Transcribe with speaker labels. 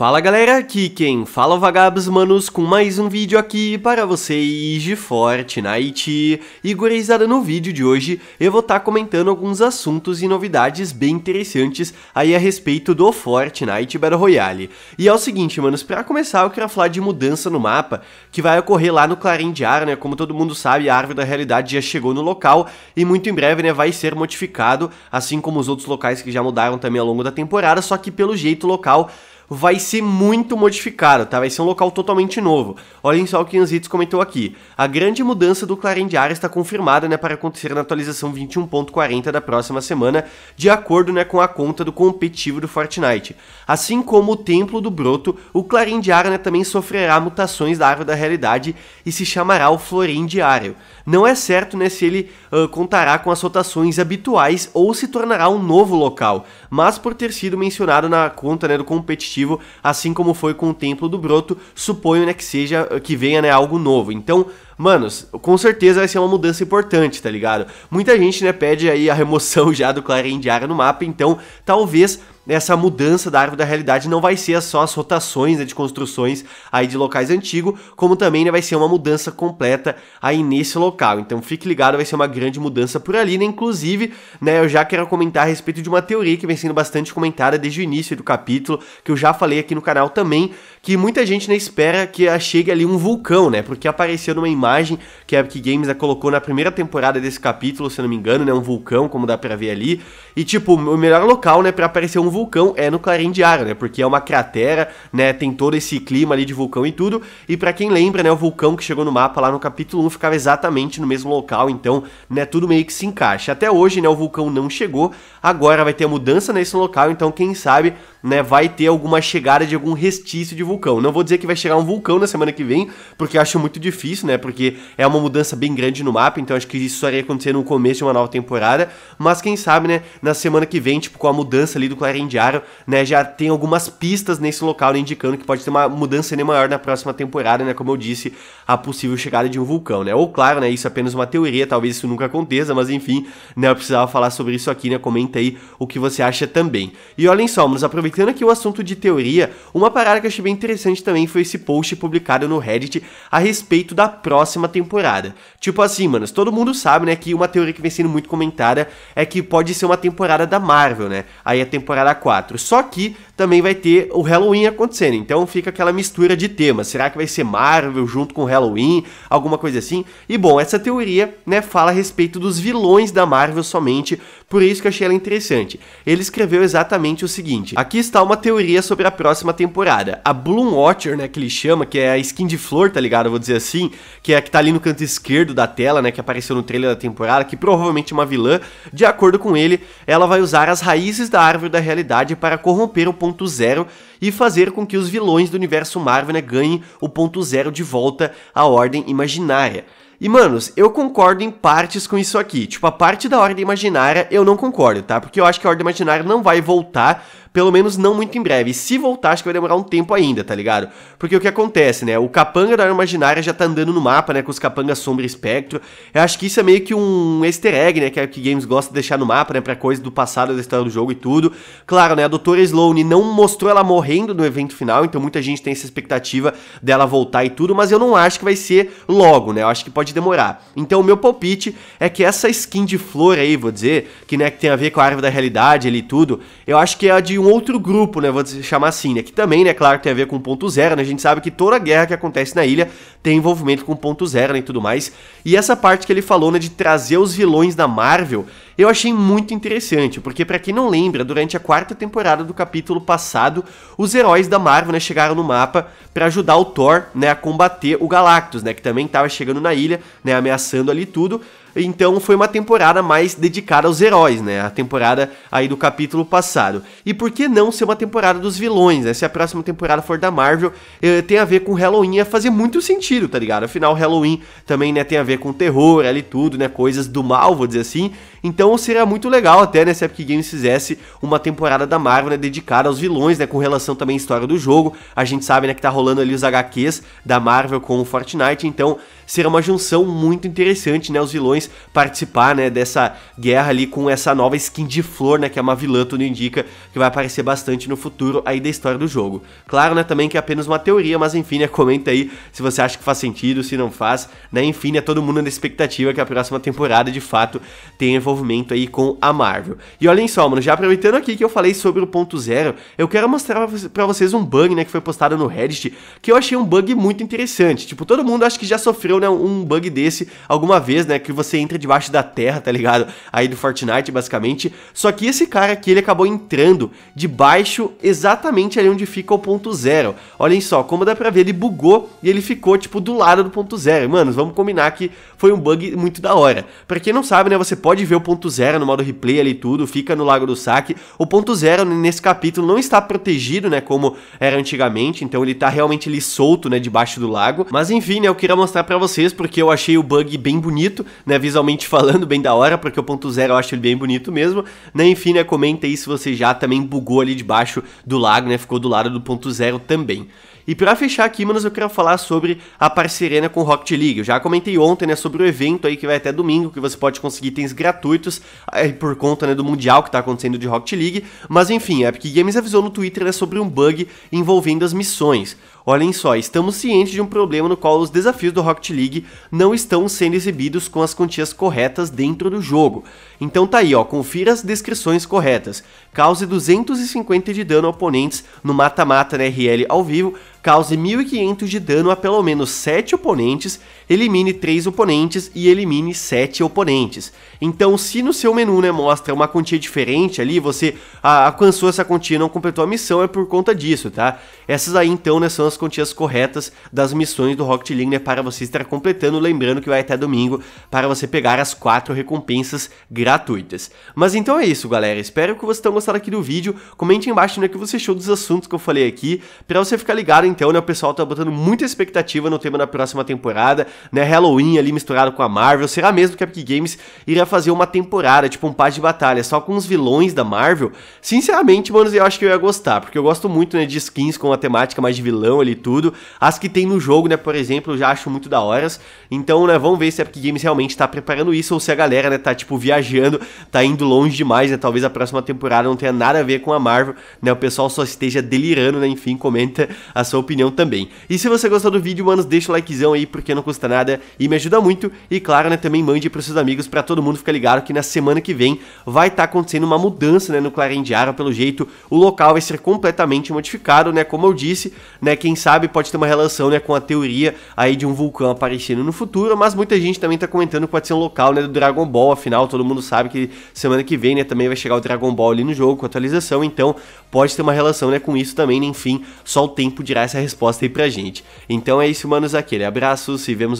Speaker 1: Fala galera, aqui quem fala é Vagabos Manos com mais um vídeo aqui para vocês de Fortnite. E gurizada, no vídeo de hoje eu vou estar tá comentando alguns assuntos e novidades bem interessantes aí a respeito do Fortnite Battle Royale. E é o seguinte, manos, para começar eu quero falar de mudança no mapa que vai ocorrer lá no Clarim de Ar, né? Como todo mundo sabe, a Árvore da Realidade já chegou no local e muito em breve, né, vai ser modificado, assim como os outros locais que já mudaram também ao longo da temporada, só que pelo jeito local vai ser muito modificado, tá? Vai ser um local totalmente novo. Olhem só o que Anzitos comentou aqui. A grande mudança do Clarim de Área está confirmada, né, para acontecer na atualização 21.40 da próxima semana, de acordo, né, com a conta do competitivo do Fortnite. Assim como o Templo do Broto, o Clarim Diário, né, também sofrerá mutações da árvore da realidade e se chamará o Florim Diário. Não é certo, né, se ele uh, contará com as rotações habituais ou se tornará um novo local, mas por ter sido mencionado na conta, né, do competitivo assim como foi com o templo do broto, suponho né, que seja que venha né, algo novo. Então, manos, com certeza vai ser uma mudança importante, tá ligado? Muita gente né, pede aí a remoção já do Clarim Diário no mapa, então talvez essa mudança da árvore da realidade não vai ser só as rotações né, de construções aí de locais antigos, como também né, vai ser uma mudança completa aí nesse local. Então fique ligado, vai ser uma grande mudança por ali, né? Inclusive, né, eu já quero comentar a respeito de uma teoria que vem sendo bastante comentada desde o início do capítulo, que eu já falei aqui no canal também, que muita gente não espera que chegue ali um vulcão, né? Porque apareceu numa imagem que a Epic Games né, colocou na primeira temporada desse capítulo, se eu não me engano, né? Um vulcão, como dá pra ver ali. E, tipo, o melhor local, né, pra aparecer um vulcão é no Clarim Diário, né? Porque é uma cratera, né? Tem todo esse clima ali de vulcão e tudo. E para quem lembra, né, o vulcão que chegou no mapa lá no capítulo 1 ficava exatamente no mesmo local, então, né, tudo meio que se encaixa. Até hoje, né, o vulcão não chegou. Agora vai ter a mudança nesse local, então quem sabe, né, vai ter alguma chegada de algum restício de vulcão. Não vou dizer que vai chegar um vulcão na semana que vem, porque acho muito difícil, né? Porque é uma mudança bem grande no mapa, então acho que isso iria acontecer no começo de uma nova temporada. Mas quem sabe, né? Na semana que vem, tipo, com a mudança ali do Clarendiário, né? Já tem algumas pistas nesse local, né, Indicando que pode ter uma mudança ainda maior na próxima temporada, né? Como eu disse, a possível chegada de um vulcão, né? Ou claro, né? Isso é apenas uma teoria, talvez isso nunca aconteça, mas enfim, né? Eu precisava falar sobre isso aqui, né? Comenta aí o que você acha também. E olhem só, mas aproveitando aqui o assunto de teoria, uma parada que eu achei bem interessante também foi esse post publicado no Reddit a respeito da próxima temporada. Tipo assim, mano todo mundo sabe, né, que uma teoria que vem sendo muito comentada é que pode ser uma temporada da Marvel, né? Aí a temporada 4. Só que também vai ter o Halloween acontecendo, então fica aquela mistura de temas. Será que vai ser Marvel junto com Halloween, alguma coisa assim? E bom, essa teoria, né, fala a respeito dos vilões da Marvel somente, por isso que eu achei ela interessante. Ele escreveu exatamente o seguinte: Aqui está uma teoria sobre a próxima temporada. A Pulum Watcher, né, que ele chama, que é a skin de flor, tá ligado? Eu vou dizer assim, que é a que tá ali no canto esquerdo da tela, né, que apareceu no trailer da temporada, que provavelmente é uma vilã. De acordo com ele, ela vai usar as raízes da árvore da realidade para corromper o ponto zero e fazer com que os vilões do universo Marvel, né, ganhem o ponto zero de volta à ordem imaginária. E, manos, eu concordo em partes com isso aqui. Tipo, a parte da Ordem Imaginária eu não concordo, tá? Porque eu acho que a Ordem Imaginária não vai voltar pelo menos não muito em breve. E se voltar, acho que vai demorar um tempo ainda, tá ligado? Porque o que acontece, né? O capanga da arma imaginária já tá andando no mapa, né? Com os capangas sombra e espectro. Eu acho que isso é meio que um easter egg, né? Que a é Epic Games gosta de deixar no mapa, né? Pra coisa do passado, da história do jogo e tudo. Claro, né? A doutora Sloane não mostrou ela morrendo no evento final, então muita gente tem essa expectativa dela voltar e tudo, mas eu não acho que vai ser logo, né? Eu acho que pode demorar. Então o meu palpite é que essa skin de flor aí, vou dizer, que né, que tem a ver com a árvore da realidade ali e tudo, eu acho que é a de um outro grupo, né? Vou chamar assim, né? Que também, né, claro, tem a ver com o ponto zero, né? A gente sabe que toda guerra que acontece na ilha tem envolvimento com o ponto zero né, e tudo mais. E essa parte que ele falou, né, de trazer os vilões da Marvel, eu achei muito interessante, porque para quem não lembra, durante a quarta temporada do capítulo passado, os heróis da Marvel né, chegaram no mapa para ajudar o Thor né, a combater o Galactus, né, que também estava chegando na ilha, né, ameaçando ali tudo. Então foi uma temporada mais dedicada aos heróis, né? A temporada aí do capítulo passado. E por que não ser uma temporada dos vilões, né? Se a próxima temporada for da Marvel, eh, tem a ver com Halloween, ia fazer muito sentido, tá ligado? Afinal, Halloween também, né, tem a ver com terror ali tudo, né? Coisas do mal, vou dizer assim. Então então seria muito legal até, né, se a Epic Games fizesse uma temporada da Marvel, né, dedicada aos vilões, né, com relação também à história do jogo. A gente sabe, né, que tá rolando ali os HQs da Marvel com o Fortnite, então será uma junção muito interessante, né? Os vilões participar, né, dessa guerra ali com essa nova skin de flor, né, que é uma vilã, tudo indica, que vai aparecer bastante no futuro aí da história do jogo. Claro, né, também que é apenas uma teoria, mas enfim, né, comenta aí se você acha que faz sentido, se não faz, né, enfim, né, todo mundo na expectativa que a próxima temporada, de fato, tenha envolvimento aí com a Marvel. E olhem só, mano, já aproveitando aqui que eu falei sobre o ponto zero, eu quero mostrar para vocês um bug, né, que foi postado no Reddit, que eu achei um bug muito interessante, tipo, todo mundo acho que já sofreu né, um bug desse alguma vez, né, que você entra debaixo da terra, tá ligado? Aí do Fortnite, basicamente. Só que esse cara aqui, ele acabou entrando debaixo exatamente ali onde fica o ponto zero. Olhem só, como dá pra ver, ele bugou e ele ficou, tipo, do lado do ponto zero. Mano, vamos combinar que foi um bug muito da hora. Pra quem não sabe, né, você pode ver o ponto zero no modo replay ali tudo, fica no Lago do Saque. O ponto zero nesse capítulo não está protegido, né, como era antigamente, então ele tá realmente ali solto, né, debaixo do lago. Mas enfim, né, eu queria mostrar pra vocês vocês, porque eu achei o bug bem bonito, né? Visualmente falando, bem da hora, porque o ponto zero eu acho ele bem bonito mesmo. Né? Enfim, né? Comenta aí se você já também bugou ali debaixo do lago, né? Ficou do lado do ponto zero também. E para fechar aqui, manos, eu quero falar sobre a parceria né, com Rocket League. Eu já comentei ontem né, sobre o evento aí que vai até domingo, que você pode conseguir itens gratuitos aí, por conta né, do Mundial que está acontecendo de Rocket League. Mas enfim, a Epic Games avisou no Twitter né, sobre um bug envolvendo as missões. Olhem só, estamos cientes de um problema no qual os desafios do Rocket League não estão sendo exibidos com as quantias corretas dentro do jogo. Então tá aí, ó, confira as descrições corretas. Cause 250 de dano a oponentes no mata-mata na né, RL ao vivo, cause 1.500 de dano a pelo menos 7 oponentes elimine 3 oponentes e elimine 7 oponentes. Então, se no seu menu né, mostra uma quantia diferente ali, você ah, alcançou essa quantia e não completou a missão, é por conta disso, tá? Essas aí então né, são as quantias corretas das missões do Rocket League né, para você estar completando, lembrando que vai até domingo para você pegar as 4 recompensas gratuitas. Mas então é isso, galera. Espero que vocês tenham gostado aqui do vídeo. Comente embaixo né, o que você achou dos assuntos que eu falei aqui, para você ficar ligado então, né? O pessoal tá botando muita expectativa no tema da próxima temporada né, Halloween ali misturado com a Marvel. Será mesmo que a Epic Games iria fazer uma temporada, tipo um par de batalha, só com os vilões da Marvel? Sinceramente, mano, eu acho que eu ia gostar, porque eu gosto muito, né, de skins com a temática mais de vilão ali e tudo. As que tem no jogo, né, por exemplo, eu já acho muito da horas. Então, né, vamos ver se a Epic Games realmente tá preparando isso ou se a galera, né, tá, tipo, viajando, tá indo longe demais, né, talvez a próxima temporada não tenha nada a ver com a Marvel, né, o pessoal só esteja delirando, né, enfim, comenta a sua opinião também. E se você gostou do vídeo, mano, deixa o likezão aí, porque não custa jornada e me ajuda muito. E claro, né, também mande para seus amigos, para todo mundo ficar ligado que na semana que vem vai estar tá acontecendo uma mudança, né, no Clarendiara, pelo jeito, o local vai ser completamente modificado, né, como eu disse, né, quem sabe pode ter uma relação, né, com a teoria aí de um vulcão aparecendo no futuro, mas muita gente também está comentando que pode ser um local, né, do Dragon Ball, afinal todo mundo sabe que semana que vem, né, também vai chegar o Dragon Ball ali no jogo com atualização, então pode ter uma relação, né, com isso também, né, enfim, só o tempo dirá essa resposta aí pra gente. Então é isso, manos, aquele abraço, se vemos